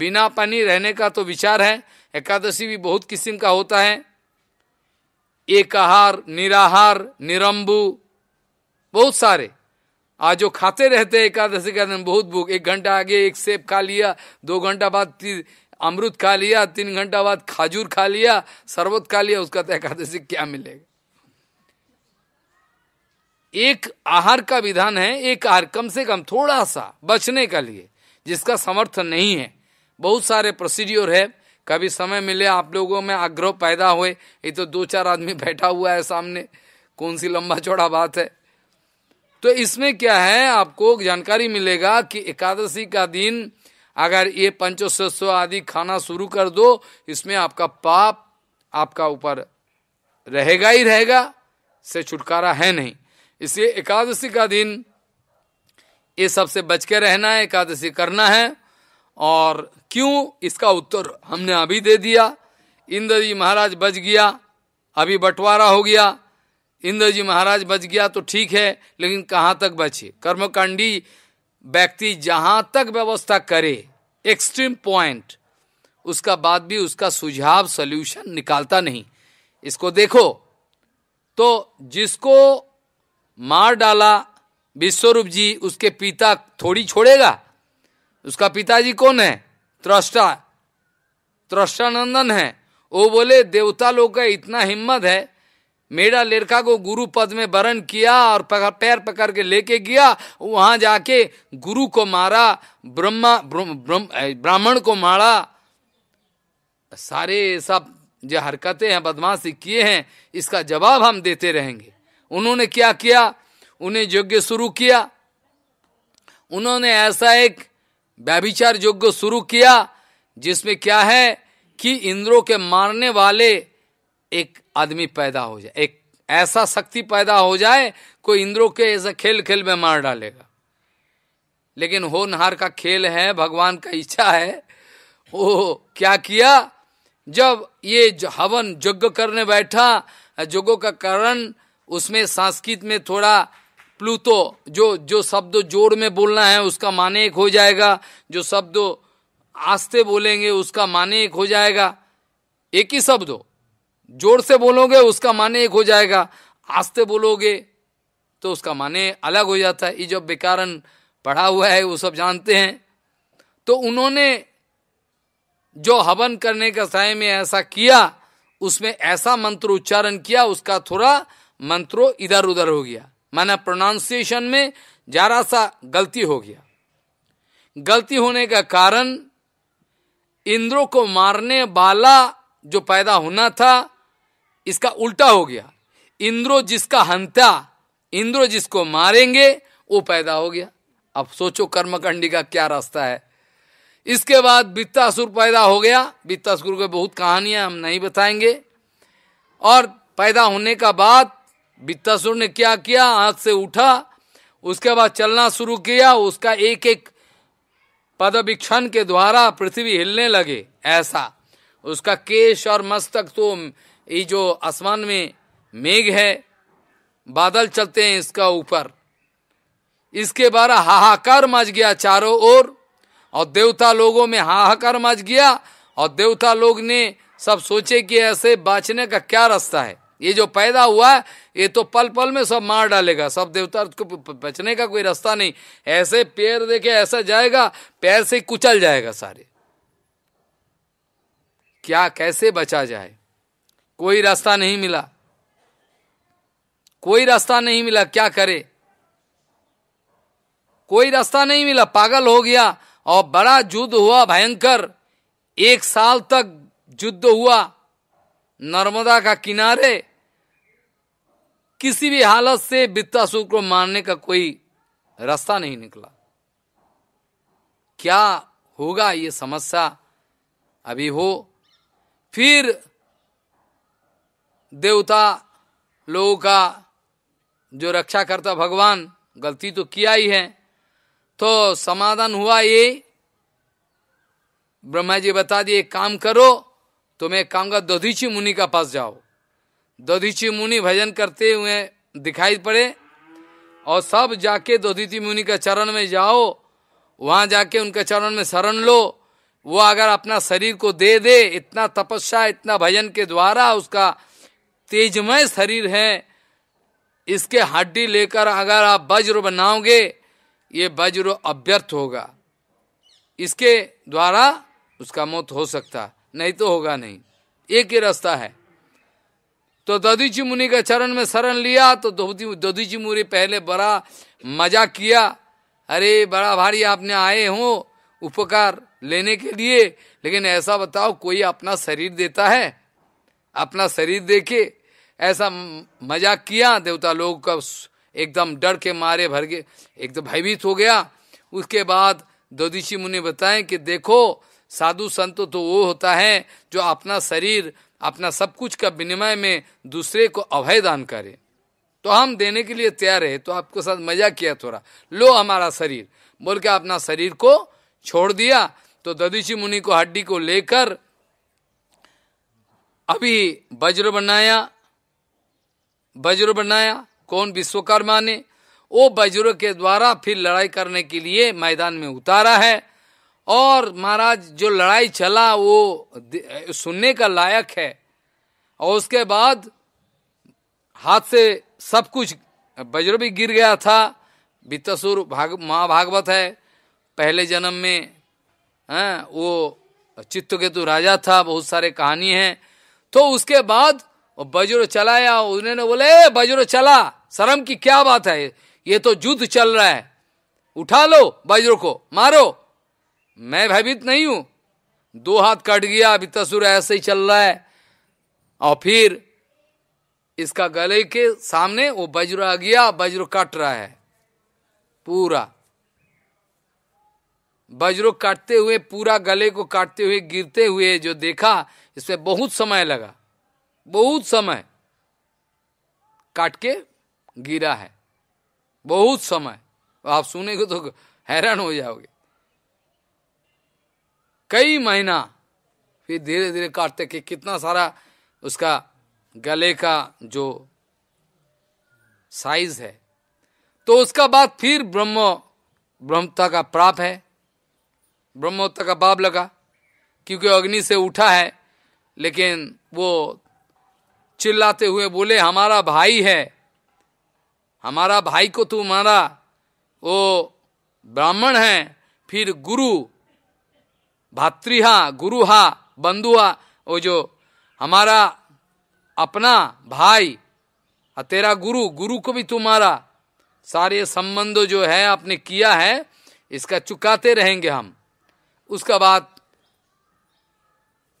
बिना पानी रहने का तो विचार है एकादशी भी बहुत किस्म का होता है एक आहार निराहार निरंबू बहुत सारे आज जो खाते रहते एकादशी का दिन बहुत भूख एक घंटा आगे एक सेब खा लिया दो घंटा बाद अमृत खा लिया तीन घंटा बाद खाजूर खा लिया शरबत खा लिया उसका तो एकादशी क्या मिलेगा एक आहार का विधान है एक आहार कम से कम थोड़ा सा बचने का लिए जिसका समर्थन नहीं है बहुत सारे प्रोसीड्योर है कभी समय मिले आप लोगों में आग्रह पैदा हुए ये तो दो चार आदमी बैठा हुआ है सामने कौन सी लंबा चौड़ा बात है तो इसमें क्या है आपको जानकारी मिलेगा कि एकादशी का दिन अगर ये पंचोश आदि खाना शुरू कर दो इसमें आपका पाप आपका ऊपर रहेगा ही रहेगा से छुटकारा है नहीं इसलिए एकादशी का दिन ये सबसे बच के रहना है एकादशी करना है और क्यों इसका उत्तर हमने अभी दे दिया इंद्र जी महाराज बच गया अभी बंटवारा हो गया इंद्र जी महाराज बच गया तो ठीक है लेकिन कहाँ तक बचे कर्मकांडी व्यक्ति जहाँ तक व्यवस्था करे एक्सट्रीम पॉइंट उसका बाद भी उसका सुझाव सोल्यूशन निकालता नहीं इसको देखो तो जिसको मार डाला विश्वरूप जी उसके पिता थोड़ी छोड़ेगा उसका पिताजी कौन है त्रष्टा त्रष्टानंदन है वो बोले देवता लोग का इतना हिम्मत है मेरा लड़का को गुरु पद में वरण किया और पैर पकड़ के लेके गया वहां जाके गुरु को मारा ब्रह्मा ब्राह्मण को मारा सारे सब जो हरकतें हैं बदमाशी किए हैं इसका जवाब हम देते रहेंगे उन्होंने क्या किया उन्हें योग्य शुरू किया उन्होंने ऐसा एक व्याभिचार यज्ञ शुरू किया जिसमें क्या है कि इंद्रों के मारने वाले एक आदमी पैदा हो जाए एक ऐसा शक्ति पैदा हो जाए कोई इंद्रों के ऐसा खेल खेल में मार डालेगा लेकिन होनहार का खेल है भगवान का इच्छा है ओ क्या किया जब ये हवन यज्ञ करने बैठा यज्ञों का कारण उसमें संस्कृत में थोड़ा प्लूतो जो जो शब्द जोड़ में बोलना है उसका माने एक हो जाएगा जो शब्द आस्ते बोलेंगे उसका माने एक हो जाएगा एक ही शब्द जोर से बोलोगे उसका माने एक हो जाएगा आस्ते बोलोगे तो उसका माने अलग हो जाता है ये जो बेकारण पढ़ा हुआ है वो सब जानते हैं तो उन्होंने जो हवन करने का समय में ऐसा किया उसमें ऐसा मंत्र उच्चारण किया उसका थोड़ा मंत्रो इधर उधर हो गया माना प्रोनाउंसिएशन में जरा सा गलती हो गया गलती होने का कारण इंद्रों को मारने वाला जो पैदा होना था इसका उल्टा हो गया इंद्रो जिसका हंता इंद्रो जिसको मारेंगे वो पैदा हो गया अब सोचो कर्मकंडी का क्या रास्ता है इसके बाद वित्तासुर पैदा हो गया वित्तासुर के बहुत कहानियां हम नहीं बताएंगे और पैदा होने का बाद वित्तासुर ने क्या किया हाथ से उठा उसके बाद चलना शुरू किया उसका एक एक पदवीक्षण के द्वारा पृथ्वी हिलने लगे ऐसा उसका केश और मस्तक तो ये जो आसमान में मेघ है बादल चलते हैं इसका ऊपर इसके बारा हाहाकार मच गया चारों ओर और देवता लोगों में हाहाकार मच गया और देवता लोग ने सब सोचे कि ऐसे बांचने का क्या रास्ता है ये जो पैदा हुआ है ये तो पल पल में सब मार डालेगा सब देवता को बचने का कोई रास्ता नहीं ऐसे पैर देखे ऐसा जाएगा पैर से कुचल जाएगा सारे क्या कैसे बचा जाए कोई रास्ता नहीं मिला कोई रास्ता नहीं मिला क्या करे कोई रास्ता नहीं मिला पागल हो गया और बड़ा युद्ध हुआ भयंकर एक साल तक युद्ध हुआ नर्मदा का किनारे किसी भी हालत से वित्तासुर को मारने का कोई रास्ता नहीं निकला क्या होगा ये समस्या अभी हो फिर देवता लोगों का जो रक्षा करता भगवान गलती तो किया ही है तो समाधान हुआ ये ब्रह्मा जी बता दिए काम करो तो मैं काम का दधीची मुनि का पास जाओ दधीची मुनि भजन करते हुए दिखाई पड़े और सब जाके दधीची मुनि का चरण में जाओ वहाँ जाके उनके चरण में शरण लो वो अगर अपना शरीर को दे दे इतना तपस्या इतना भजन के द्वारा उसका तेजमय शरीर है इसके हड्डी लेकर अगर आप वज्र बनाओगे ये वज्र अभ्यर्थ होगा इसके द्वारा उसका मौत हो सकता नहीं तो होगा नहीं एक ही रास्ता है तो दधीची मुनि के चरण में शरण लिया तो दधीची मुनि पहले बड़ा मजा किया अरे बड़ा भारी आपने आए हो उपकार लेने के लिए लेकिन ऐसा बताओ कोई अपना शरीर देता है अपना शरीर देके ऐसा मजाक किया देवता लोग का एकदम डर के मारे भर गए एकदम तो भयभीत हो गया उसके बाद दधीची मुनि बताएं कि देखो साधु संत तो वो होता है जो अपना शरीर अपना सब कुछ का विनिमय में दूसरे को अभय दान करे तो हम देने के लिए तैयार है तो आपके साथ मजा किया थोड़ा लो हमारा शरीर बोल के अपना शरीर को छोड़ दिया तो ददीशी मुनि को हड्डी को लेकर अभी वज्र बनाया वज्र बनाया कौन विश्वकर्मा ने वो वज्र के द्वारा फिर लड़ाई करने के लिए मैदान में उतारा है और महाराज जो लड़ाई चला वो सुनने का लायक है और उसके बाद हाथ से सब कुछ वज्र भी गिर गया था वित्तसुर भाग महाभागवत है पहले जन्म में हैं हाँ, वो चित्तकेतु राजा था बहुत सारे कहानी है तो उसके बाद और वज्र चलाया उन्होंने बोले बज्र चला शर्म की क्या बात है ये तो युद्ध चल रहा है उठा लो वज्र को मारो मैं भयभीत नहीं हूं दो हाथ कट गया अभी तसुर तो ऐसे ही चल रहा है और फिर इसका गले के सामने वो बज्र आ गया बज्र काट रहा है पूरा वज्रो काटते हुए पूरा गले को काटते हुए गिरते हुए जो देखा इसमें बहुत समय लगा बहुत समय काट के गिरा है बहुत समय आप सुने को तो हैरान हो जाओगे कई महीना फिर धीरे धीरे काटते कि कितना सारा उसका गले का जो साइज है तो उसका बाद फिर ब्रह्म ब्रह्मता का प्राप है ब्रह्मता का बाप लगा क्योंकि अग्नि से उठा है लेकिन वो चिल्लाते हुए बोले हमारा भाई है हमारा भाई को तू मारा वो ब्राह्मण है फिर गुरु भातृहा गुरुहा बंधुआ वो जो हमारा अपना भाई और तेरा गुरु गुरु को भी तू मारा सारे संबंध जो है आपने किया है इसका चुकाते रहेंगे हम उसका बाद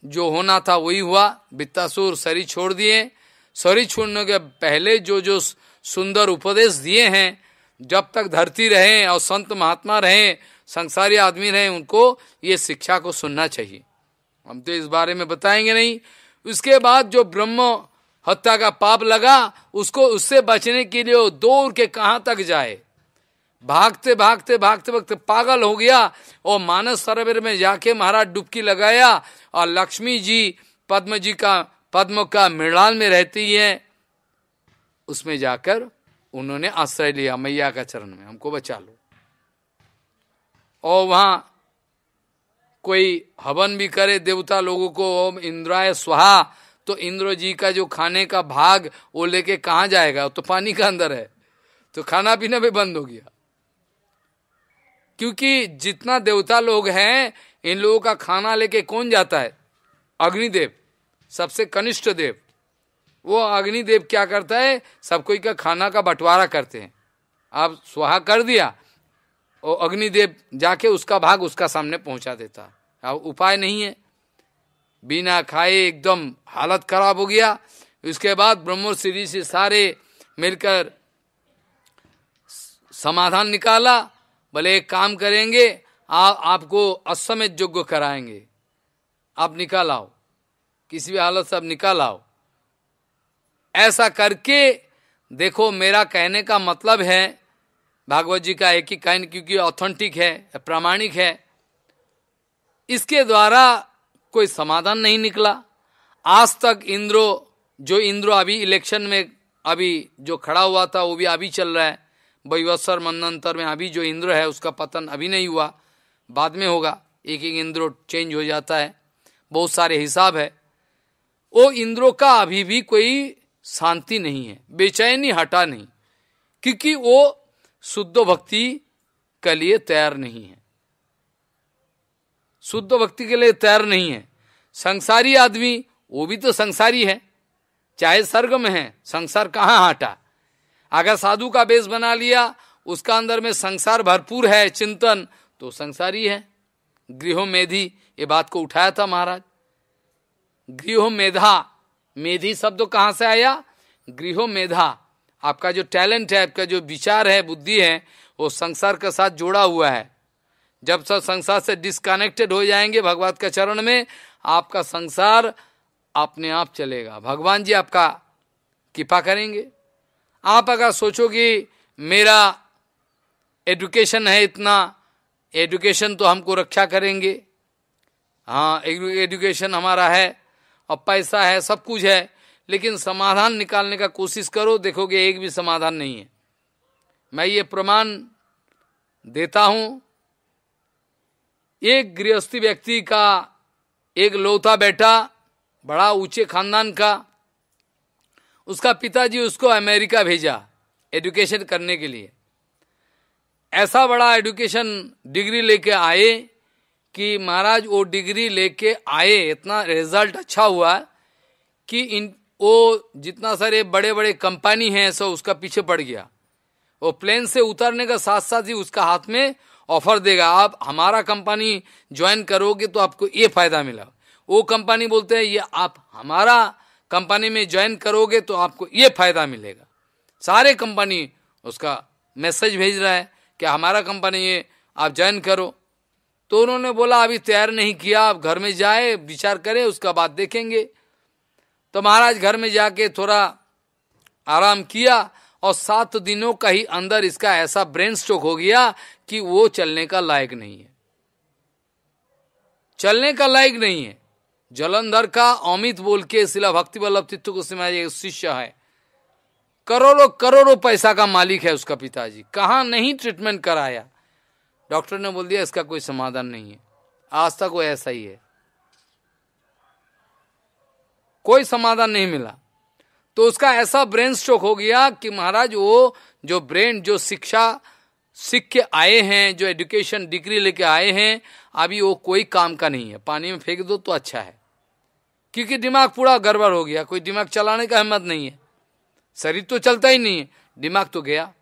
जो होना था वही हुआ बित्तासुर शरीर छोड़ दिए शरीर छोड़ने के पहले जो जो सुंदर उपदेश दिए हैं जब तक धरती रहे और संत महात्मा रहे संसारी आदमी रहे उनको ये शिक्षा को सुनना चाहिए हम तो इस बारे में बताएंगे नहीं उसके बाद जो ब्रह्म हत्या का पाप लगा उसको उससे बचने के लिए दौड़ के कहाँ तक जाए भागते भागते भागते भागते पागल हो गया और मानस सरोवर में जाके महाराज डुबकी लगाया और लक्ष्मी जी पद्म जी का पद्म का मृणाल में रहती है उसमें जाकर उन्होंने आश्रय लिया मैया का चरण में हमको बचा लो और वहां कोई हवन भी करे देवता लोगों को ओम इंद्राय स्वाहा तो इंद्र जी का जो खाने का भाग वो लेके कहा जाएगा तो पानी का अंदर है तो खाना पीना भी बंद हो गया क्योंकि जितना देवता लोग हैं इन लोगों का खाना लेके कौन जाता है अग्निदेव सबसे कनिष्ठ देव वो अग्निदेव क्या करता है सब कोई का खाना का बंटवारा करते हैं आप सुहा कर दिया और अग्निदेव जाके उसका भाग उसका सामने पहुंचा देता अब उपाय नहीं है बिना खाए एकदम हालत खराब हो गया उसके बाद श्री से सारे मिलकर समाधान निकाला भले एक काम करेंगे आ, आपको असमित योग्य कराएंगे आप निकाल आओ किसी भी हालत से आप निकाल आओ ऐसा करके देखो मेरा कहने का मतलब है भागवत जी का एक ही कहन क्योंकि ऑथेंटिक है प्रामाणिक है इसके द्वारा कोई समाधान नहीं निकला आज तक इंद्रो जो इंद्रो अभी इलेक्शन में अभी जो खड़ा हुआ था वो भी अभी चल रहा है वैवत्सर मनंतर में अभी जो इंद्र है उसका पतन अभी नहीं हुआ बाद में होगा एक एक इंद्र चेंज हो जाता है बहुत सारे हिसाब है वो इंद्रों का अभी भी कोई शांति नहीं है बेचैनी हटा नहीं क्योंकि वो शुद्ध भक्ति के लिए तैयार नहीं है शुद्ध भक्ति के लिए तैयार नहीं है संसारी आदमी वो भी तो संसारी है चाहे स्वर्ग में है संसार कहाँ हटा अगर साधु का बेस बना लिया उसका अंदर में संसार भरपूर है चिंतन तो संसारी है गृह मेधी ये बात को उठाया था महाराज गृह मेधा मेधी शब्द तो कहाँ से आया गृह मेधा आपका जो टैलेंट है आपका जो विचार है बुद्धि है वो संसार के साथ जोड़ा हुआ है जब सब संसार से डिस्कनेक्टेड हो जाएंगे भगवान के चरण में आपका संसार अपने आप चलेगा भगवान जी आपका कृपा करेंगे आप अगर सोचो कि मेरा एडुकेशन है इतना एडुकेशन तो हमको रक्षा करेंगे हाँ एडुकेशन हमारा है और पैसा है सब कुछ है लेकिन समाधान निकालने का कोशिश करो देखोगे एक भी समाधान नहीं है मैं ये प्रमाण देता हूँ एक गृहस्थी व्यक्ति का एक लौता बेटा बड़ा ऊंचे खानदान का उसका पिताजी उसको अमेरिका भेजा एडुकेशन करने के लिए ऐसा बड़ा एडुकेशन डिग्री लेके आए कि महाराज वो डिग्री लेके आए इतना रिजल्ट अच्छा हुआ कि इन वो जितना सारे बड़े बड़े कंपनी हैं सो उसका पीछे पड़ गया वो प्लेन से उतरने का साथ साथ ही उसका हाथ में ऑफर देगा आप हमारा कंपनी ज्वाइन करोगे तो आपको ये फायदा मिला वो कंपनी बोलते हैं ये आप हमारा कंपनी में ज्वाइन करोगे तो आपको ये फायदा मिलेगा सारे कंपनी उसका मैसेज भेज रहा है कि हमारा कंपनी ये आप ज्वाइन करो तो उन्होंने बोला अभी तैयार नहीं किया आप घर में जाए विचार करें उसका बात देखेंगे तो महाराज घर में जाके थोड़ा आराम किया और सात दिनों का ही अंदर इसका ऐसा ब्रेन स्ट्रोक हो गया कि वो चलने का लायक नहीं है चलने का लायक नहीं है जलंधर का अमित बोल के शिला भक्ति वल्लभ तित्व गोस्वामी शिष्य है करोड़ों करोड़ों पैसा का मालिक है उसका पिताजी कहाँ नहीं ट्रीटमेंट कराया डॉक्टर ने बोल दिया इसका कोई समाधान नहीं है आज तक वो ऐसा ही है कोई समाधान नहीं मिला तो उसका ऐसा ब्रेन स्ट्रोक हो गया कि महाराज वो जो ब्रेन जो शिक्षा सीख के आए हैं जो एजुकेशन डिग्री लेके आए हैं अभी वो कोई काम का नहीं है पानी में फेंक दो तो अच्छा है क्योंकि दिमाग पूरा गड़बड़ हो गया कोई दिमाग चलाने का हिम्मत नहीं है शरीर तो चलता ही नहीं है दिमाग तो गया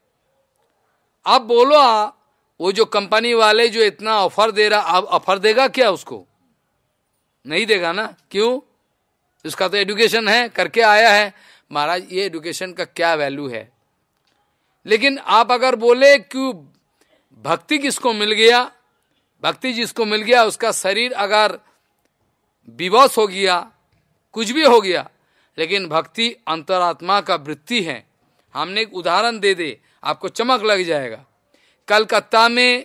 आप बोलो आ, वो जो कंपनी वाले जो इतना ऑफर दे रहा अब ऑफर देगा क्या उसको नहीं देगा ना क्यों इसका तो एडुकेशन है करके आया है महाराज ये एडुकेशन का क्या वैल्यू है लेकिन आप अगर बोले क्यों भक्ति किसको मिल गया भक्ति जिसको मिल गया उसका शरीर अगर विवश हो गया कुछ भी हो गया लेकिन भक्ति अंतरात्मा का वृत्ति है हमने एक उदाहरण दे दे आपको चमक लग जाएगा कलकत्ता में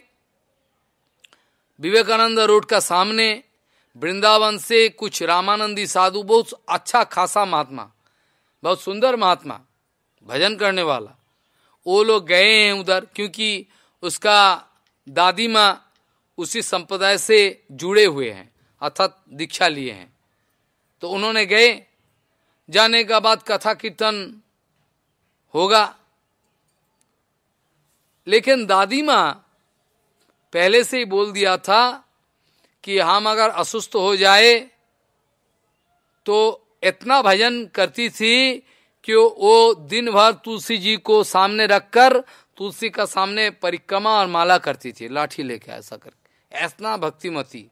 विवेकानंद रोड का सामने वृंदावन से कुछ रामानंदी साधु बहुत अच्छा खासा महात्मा बहुत सुंदर महात्मा भजन करने वाला वो लोग गए हैं उधर क्योंकि उसका दादी माँ उसी संप्रदाय से जुड़े हुए हैं अर्थात दीक्षा लिए हैं तो उन्होंने गए जाने के बाद कथा कीर्तन होगा लेकिन दादी माँ पहले से ही बोल दिया था कि हम अगर असुस्थ हो जाए तो इतना भजन करती थी कि वो दिन भर तुलसी जी को सामने रखकर तुलसी का सामने परिक्रमा और माला करती थी लाठी लेके ऐसा करके ऐसा भक्तिमती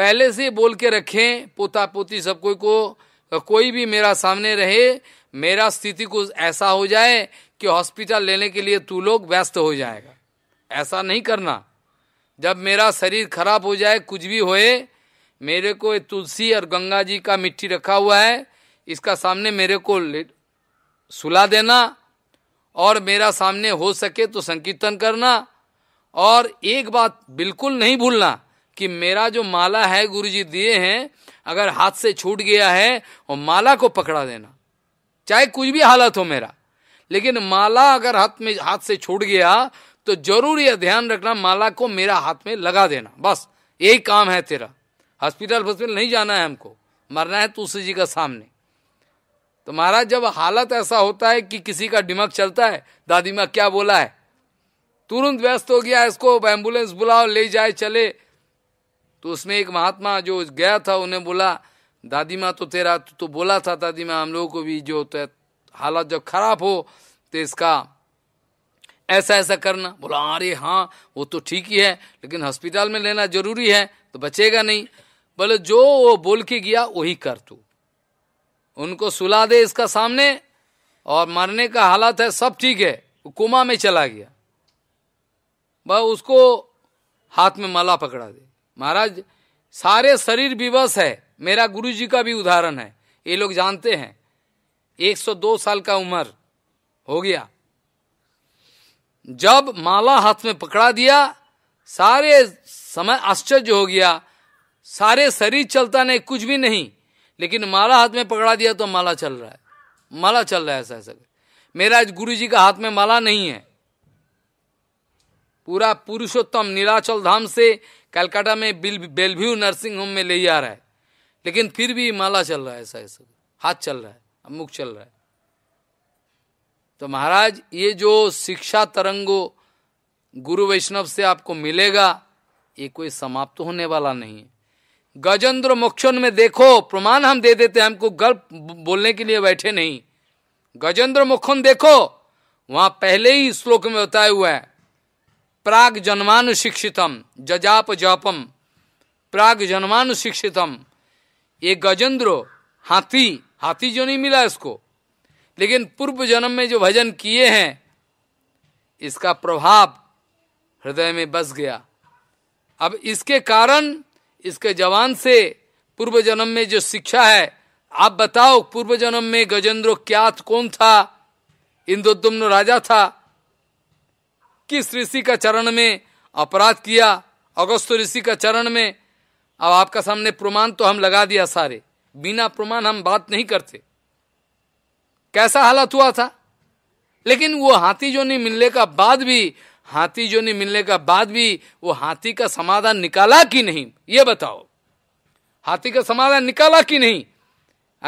पहले से बोल के रखें पोता पोती सब कोई को कोई भी मेरा सामने रहे मेरा स्थिति को ऐसा हो जाए कि हॉस्पिटल लेने के लिए तू लोग व्यस्त हो जाएगा ऐसा नहीं करना जब मेरा शरीर खराब हो जाए कुछ भी होए मेरे को तुलसी और गंगा जी का मिट्टी रखा हुआ है इसका सामने मेरे को सुला देना और मेरा सामने हो सके तो संकीर्तन करना और एक बात बिल्कुल नहीं भूलना कि मेरा जो माला है गुरु जी दिए हैं अगर हाथ से छूट गया है और माला को पकड़ा देना चाहे कुछ भी हालत हो मेरा लेकिन माला अगर हाथ में हाथ से छूट गया तो जरूर यह ध्यान रखना माला को मेरा हाथ में लगा देना बस यही काम है तेरा हॉस्पिटल हॉस्पिटल नहीं जाना है हमको मरना है तुलसी जी का सामने तो महाराज जब हालत ऐसा होता है कि किसी का दिमाग चलता है दादी माँ क्या बोला है तुरंत व्यस्त हो गया इसको एम्बुलेंस बुलाओ ले जाए चले तो उसमें एक महात्मा जो गया था उन्हें बोला दादी माँ तो तेरा तो, तो बोला था दादी माँ हम लोगों को भी जो तो हालत जब खराब हो तो इसका ऐसा ऐसा करना बोला अरे हाँ वो तो ठीक ही है लेकिन हॉस्पिटल में लेना जरूरी है तो बचेगा नहीं बोले जो वो बोल के गया वही कर तू उनको सुला दे इसका सामने और मरने का हालत है सब ठीक है कोमा में चला गया वह उसको हाथ में माला पकड़ा दे महाराज सारे शरीर विवश है मेरा गुरु जी का भी उदाहरण है ये लोग जानते हैं 102 साल का उम्र हो गया जब माला हाथ में पकड़ा दिया सारे समय आश्चर्य हो गया सारे शरीर चलता नहीं कुछ भी नहीं लेकिन माला हाथ में पकड़ा दिया तो माला चल रहा है माला चल रहा है ऐसा ऐसा मेरा आज गुरु जी का हाथ में माला नहीं है पूरा पुरुषोत्तम नीलाचल धाम से कलकत्ता में बिल बेलव्यू नर्सिंग होम में ले आ रहा है लेकिन फिर भी माला चल रहा है ऐसा ऐसा हाथ चल रहा है मुख चल रहा है तो महाराज ये जो शिक्षा तरंगो गुरु वैष्णव से आपको मिलेगा ये कोई समाप्त तो होने वाला नहीं गजेंद्र मोक्षण में देखो प्रमाण हम दे देते हैं हमको गर्व बोलने के लिए बैठे नहीं गजेंद्र मोक्षण देखो वहां पहले ही श्लोक में बताया हुआ है प्राग जन्मानुशिक्षितम जजाप जापम प्राग जन्मानुशिक्षितम ये गजेंद्रो हाथी हाथी जो नहीं मिला इसको लेकिन पूर्व जन्म में जो भजन किए हैं इसका प्रभाव हृदय में बस गया अब इसके कारण इसके जवान से पूर्व जन्म में जो शिक्षा है आप बताओ पूर्व जन्म में गजेंद्रो क्या कौन था इंदोद्युम्न राजा था किस ऋषि का चरण में अपराध किया अगस्त ऋषि का चरण में अब आपका सामने प्रमाण तो हम लगा दिया सारे बिना प्रमाण हम बात नहीं करते कैसा हालत हुआ था लेकिन वो हाथी जोनी मिलने का बाद भी हाथी जोनी मिलने का बाद भी वो हाथी का समाधान निकाला कि नहीं ये बताओ हाथी का समाधान निकाला कि नहीं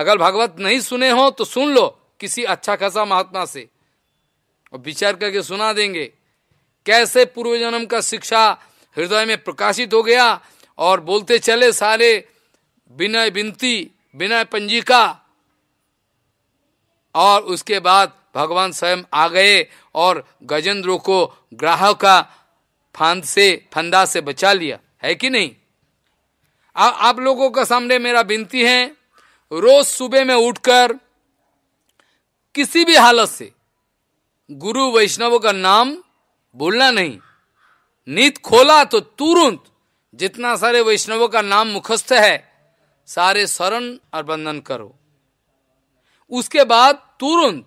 अगर भगवत नहीं सुने हो तो सुन लो किसी अच्छा खासा महात्मा से और विचार करके सुना देंगे कैसे पूर्व जन्म का शिक्षा हृदय में प्रकाशित हो गया और बोलते चले सारे विनय विनती विनय पंजिका और उसके बाद भगवान स्वयं आ गए और गजेंद्रों को ग्राह का फांद से फंदा से बचा लिया है कि नहीं आ, आप लोगों के सामने मेरा विनती है रोज सुबह में उठकर किसी भी हालत से गुरु वैष्णव का नाम बोलना नहीं नीत खोला तो तुरंत जितना सारे वैष्णवों का नाम मुखस्थ है सारे शरण और बंधन करो उसके बाद तुरंत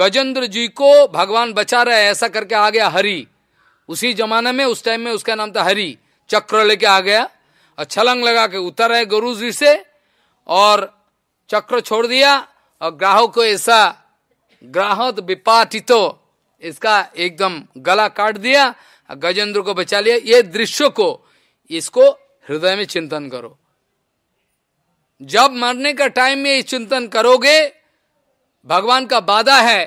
गजेंद्र जी को भगवान बचा रहे ऐसा करके आ गया हरि उसी जमाने में उस टाइम में उसका नाम था हरि चक्र लेके आ गया और छलंग लगा के उतर है गुरु जी से और चक्र छोड़ दिया और ग्राहक को ऐसा ग्राहक विपाटितो इसका एकदम गला काट दिया गजेंद्र को बचा लिया ये दृश्य को इसको हृदय में चिंतन करो जब मरने का टाइम में ये चिंतन करोगे भगवान का वादा है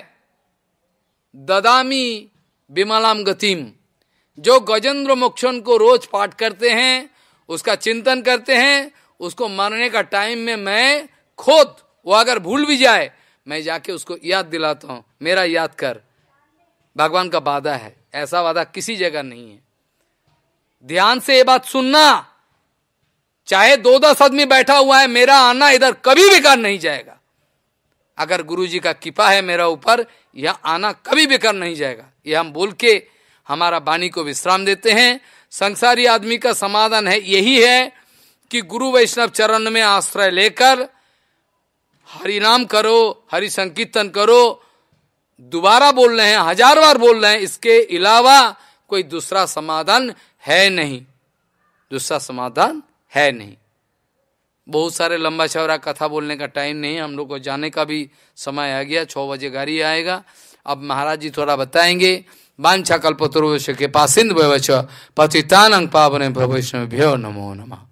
ददामी विमलाम गतिम जो गजेंद्र मोक्षण को रोज पाठ करते हैं उसका चिंतन करते हैं उसको मरने का टाइम में मैं खोद वो अगर भूल भी जाए मैं जाके उसको याद दिलाता हूं मेरा याद कर भगवान का वादा है ऐसा वादा किसी जगह नहीं है ध्यान से ये बात सुनना चाहे दो दस आदमी बैठा हुआ है मेरा आना इधर कभी बेकार नहीं जाएगा अगर गुरु जी का कृपा है मेरा ऊपर यह आना कभी बेकार नहीं जाएगा यह हम बोल के हमारा वाणी को विश्राम देते हैं संसारी आदमी का समाधान है यही है कि गुरु वैष्णव चरण में आश्रय लेकर हरिनाम करो हरि संकीर्तन करो दोबारा बोल रहे हैं हजार बार बोल रहे हैं इसके अलावा कोई दूसरा समाधान है नहीं दूसरा समाधान है नहीं बहुत सारे लंबा चौरा कथा बोलने का टाइम नहीं हम लोग को जाने का भी समय आ गया छः बजे गाड़ी आएगा अब महाराज जी थोड़ा बताएंगे बांछा कल्पतरुष के पासिंद व्यवच पतितान पावन प्रवेश भ्यो नमो नमा